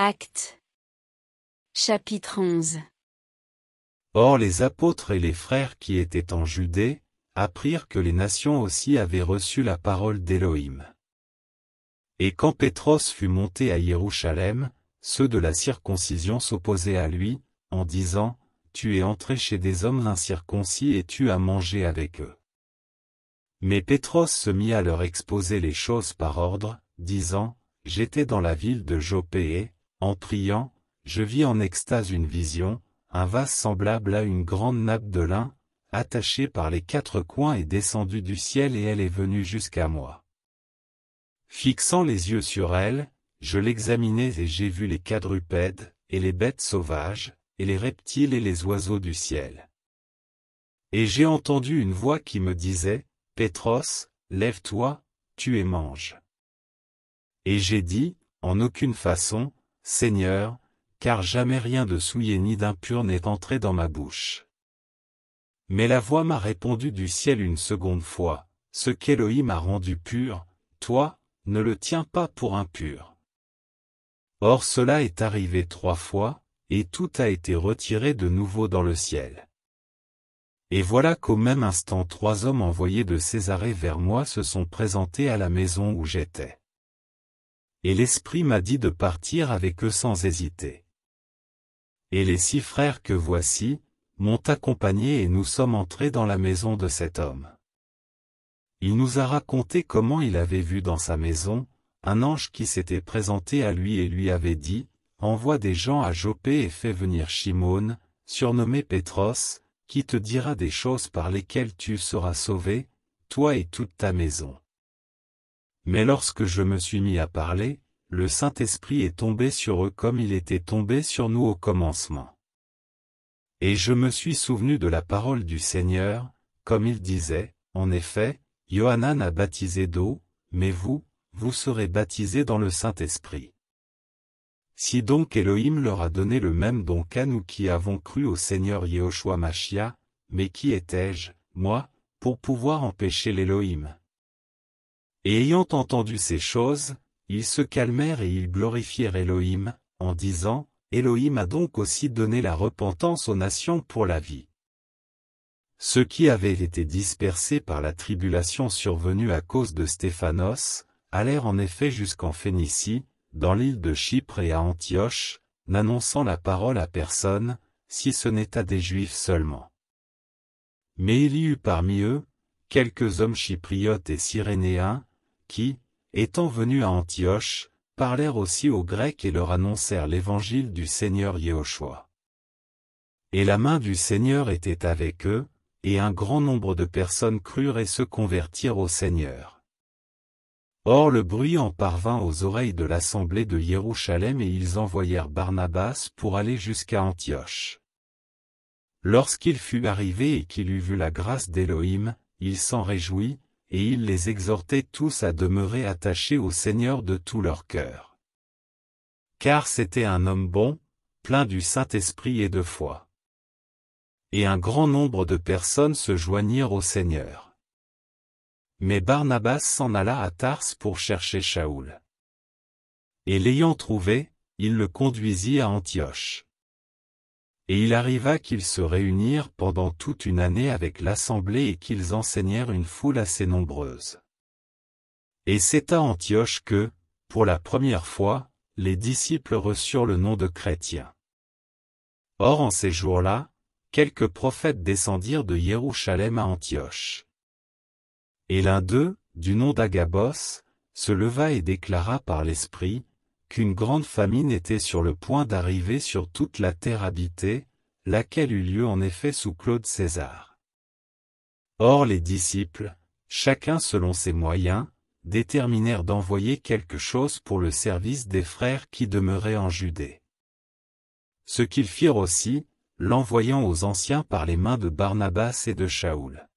Actes. Chapitre 11 Or les apôtres et les frères qui étaient en Judée, apprirent que les nations aussi avaient reçu la parole d'Élohim. Et quand Pétros fut monté à Jérusalem, ceux de la circoncision s'opposaient à lui, en disant, Tu es entré chez des hommes incirconcis et tu as mangé avec eux. Mais Pétros se mit à leur exposer les choses par ordre, disant, J'étais dans la ville de Jopé en priant, je vis en extase une vision, un vase semblable à une grande nappe de lin, attachée par les quatre coins et descendue du ciel et elle est venue jusqu'à moi. Fixant les yeux sur elle, je l'examinais et j'ai vu les quadrupèdes, et les bêtes sauvages, et les reptiles et les oiseaux du ciel. Et j'ai entendu une voix qui me disait, Pétros, lève-toi, tu es mange. Et j'ai dit, en aucune façon, Seigneur, car jamais rien de souillé ni d'impur n'est entré dans ma bouche. Mais la voix m'a répondu du ciel une seconde fois, ce qu'Élohim a rendu pur, toi, ne le tiens pas pour impur. Or cela est arrivé trois fois, et tout a été retiré de nouveau dans le ciel. Et voilà qu'au même instant trois hommes envoyés de Césarée vers moi se sont présentés à la maison où j'étais. Et l'Esprit m'a dit de partir avec eux sans hésiter. Et les six frères que voici, m'ont accompagné et nous sommes entrés dans la maison de cet homme. Il nous a raconté comment il avait vu dans sa maison, un ange qui s'était présenté à lui et lui avait dit, Envoie des gens à Jopé et fais venir Shimon, surnommé Pétros, qui te dira des choses par lesquelles tu seras sauvé, toi et toute ta maison. Mais lorsque je me suis mis à parler, le Saint-Esprit est tombé sur eux comme il était tombé sur nous au commencement. Et je me suis souvenu de la parole du Seigneur, comme il disait, en effet, Johanan a baptisé d'eau, mais vous, vous serez baptisés dans le Saint-Esprit. Si donc Elohim leur a donné le même don qu'à nous qui avons cru au Seigneur Yehoshua Machia, mais qui étais-je, moi, pour pouvoir empêcher l'Elohim et ayant entendu ces choses, ils se calmèrent et ils glorifièrent Elohim, en disant, Elohim a donc aussi donné la repentance aux nations pour la vie. Ceux qui avaient été dispersés par la tribulation survenue à cause de Stéphanos, allèrent en effet jusqu'en Phénicie, dans l'île de Chypre et à Antioche, n'annonçant la parole à personne, si ce n'est à des Juifs seulement. Mais il y eut parmi eux, quelques hommes chypriotes et cyrénéens, qui, étant venus à Antioche, parlèrent aussi aux Grecs et leur annoncèrent l'évangile du Seigneur Yéhoshua. Et la main du Seigneur était avec eux, et un grand nombre de personnes crurent et se convertirent au Seigneur. Or le bruit en parvint aux oreilles de l'assemblée de Jérusalem et ils envoyèrent Barnabas pour aller jusqu'à Antioche. Lorsqu'il fut arrivé et qu'il eut vu la grâce d'Élohim, il s'en réjouit, et il les exhortait tous à demeurer attachés au Seigneur de tout leur cœur. Car c'était un homme bon, plein du Saint-Esprit et de foi. Et un grand nombre de personnes se joignirent au Seigneur. Mais Barnabas s'en alla à Tars pour chercher Shaoul. Et l'ayant trouvé, il le conduisit à Antioche. Et il arriva qu'ils se réunirent pendant toute une année avec l'assemblée et qu'ils enseignèrent une foule assez nombreuse. Et c'est à Antioche que, pour la première fois, les disciples reçurent le nom de chrétiens. Or en ces jours-là, quelques prophètes descendirent de Jérusalem à Antioche. Et l'un d'eux, du nom d'Agabos, se leva et déclara par l'Esprit, qu'une grande famine était sur le point d'arriver sur toute la terre habitée, laquelle eut lieu en effet sous Claude César. Or les disciples, chacun selon ses moyens, déterminèrent d'envoyer quelque chose pour le service des frères qui demeuraient en Judée. Ce qu'ils firent aussi, l'envoyant aux anciens par les mains de Barnabas et de Shaoul.